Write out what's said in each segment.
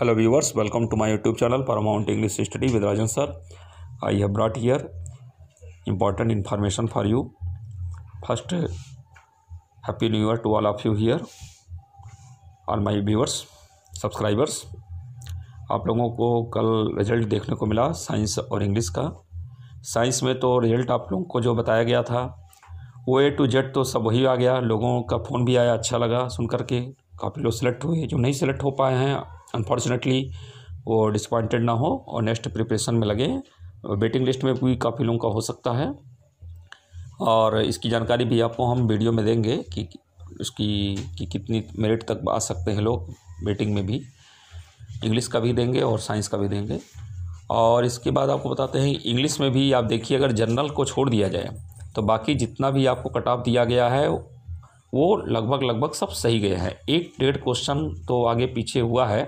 hello viewers welcome to my YouTube channel Paramount English study with Rajan sir I have brought here important information for you first happy new year to all of you here all my viewers subscribers आप लोगों को कल result देखने को मिला science और English का science में तो रिजल्ट आप लोगों को जो बताया गया था वो ए टू जेड तो सब वही आ गया लोगों का फ़ोन भी आया अच्छा लगा सुन करके काफ़ी लोग सेलेक्ट हुए जो नहीं सेलेक्ट हो पाए हैं अनफॉर्चुनेटली वो डिसपॉइंटेड ना हो और नेक्स्ट प्रिपरेशन में लगे वेटिंग लिस्ट में भी काफ़ी लोगों का हो सकता है और इसकी जानकारी भी आपको हम वीडियो में देंगे कि उसकी कि कितनी मेरिट तक आ सकते हैं लोग वेटिंग में भी इंग्लिश का भी देंगे और साइंस का भी देंगे और इसके बाद आपको बताते हैं इंग्लिश में भी आप देखिए अगर जनरल को छोड़ दिया जाए तो बाकी जितना भी आपको कट ऑफ दिया गया है वो लगभग लगभग सब सही गए हैं एक डेढ़ क्वेश्चन तो आगे पीछे हुआ है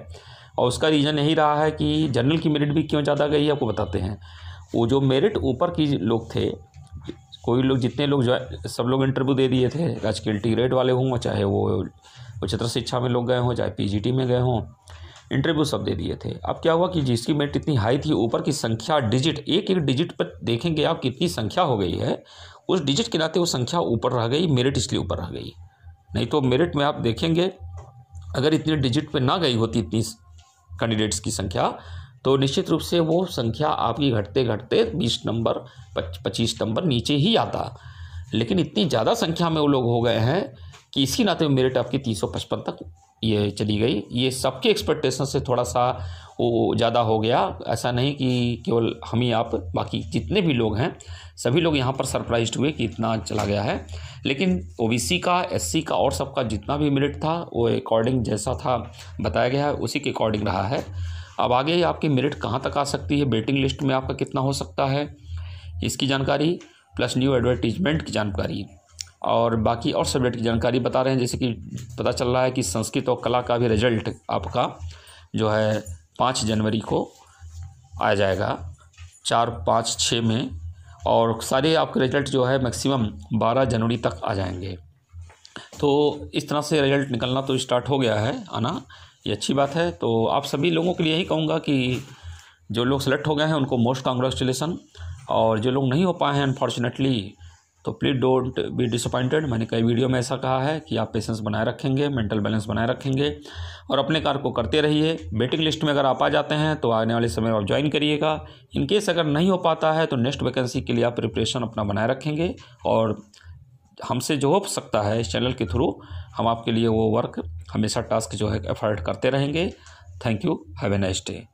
और उसका रीज़न यही रहा है कि जनरल की मेरिट भी क्यों ज़्यादा गई है आपको बताते हैं वो जो मेरिट ऊपर की लोग थे कोई लोग जितने लोग जो सब लोग इंटरव्यू दे दिए थे राजकीय टी ग्रेड वाले हों चाहे वो उच्चतर शिक्षा में लोग गए हों चाहे पीजीटी में गए हों इंटरव्यू सब दे दिए थे अब क्या हुआ कि जिसकी मेरिट इतनी हाई थी ऊपर की संख्या डिजिट एक एक डिजिट पर देखेंगे आप कितनी संख्या हो गई है उस डिजिट के नाते वो संख्या ऊपर रह गई मेरिट इसलिए ऊपर रह गई नहीं तो मेरिट में आप देखेंगे अगर इतने डिजिट पर ना गई होती इतनी कैंडिडेट्स की संख्या तो निश्चित रूप से वो संख्या आपकी घटते घटते बीस नंबर पच्चीस नंबर नीचे ही आता लेकिन इतनी ज़्यादा संख्या में वो लोग हो गए हैं कि इसी नाते मेरिट आपकी तीन सौ पचपन तक ये चली गई ये सबके एक्सपेक्टेशन से थोड़ा सा वो ज़्यादा हो गया ऐसा नहीं कि केवल हम ही आप बाकी जितने भी लोग हैं सभी लोग यहाँ पर सरप्राइज हुए कि इतना चला गया है लेकिन ओ का एस का और सबका जितना भी मेरिट था वो अकॉर्डिंग जैसा था बताया गया है उसी के अकॉर्डिंग रहा है अब आगे आपकी मेरिट कहाँ तक आ सकती है वेटिंग लिस्ट में आपका कितना हो सकता है इसकी जानकारी प्लस न्यू एडवर्टीजमेंट की जानकारी और बाकी और सब्जेक्ट की जानकारी बता रहे हैं जैसे कि पता चल रहा है कि संस्कृत और कला का भी रिजल्ट आपका जो है पाँच जनवरी को आ जाएगा चार पाँच छः में और सारे आपके रिजल्ट जो है मैक्सिमम बारह जनवरी तक आ जाएंगे तो इस तरह से रिजल्ट निकलना तो स्टार्ट हो गया है आना ये अच्छी बात है तो आप सभी लोगों के लिए यही कहूँगा कि जो लोग सेलेक्ट हो गए हैं उनको मोस्ट कांग्रेचुलेसन और जो लोग नहीं हो पाए हैं अनफॉर्चुनेटली तो प्लीज़ डोंट बी डिसअपॉइंटेड मैंने कई वीडियो में ऐसा कहा है कि आप पेशेंस बनाए रखेंगे मेंटल बैलेंस बनाए रखेंगे और अपने कार्य को करते रहिए वेटिंग लिस्ट में अगर आप आ जाते हैं तो आने वाले समय में आप ज्वाइन करिएगा इनकेस अगर नहीं हो पाता है तो नेक्स्ट वैकेंसी के लिए आप प्रिपरेशन अपना बनाए रखेंगे और हमसे जो हो सकता है इस चैनल के थ्रू हम आपके लिए वो वर्क हमेशा टास्क जो है एफर्ट करते रहेंगे thank you have a nice day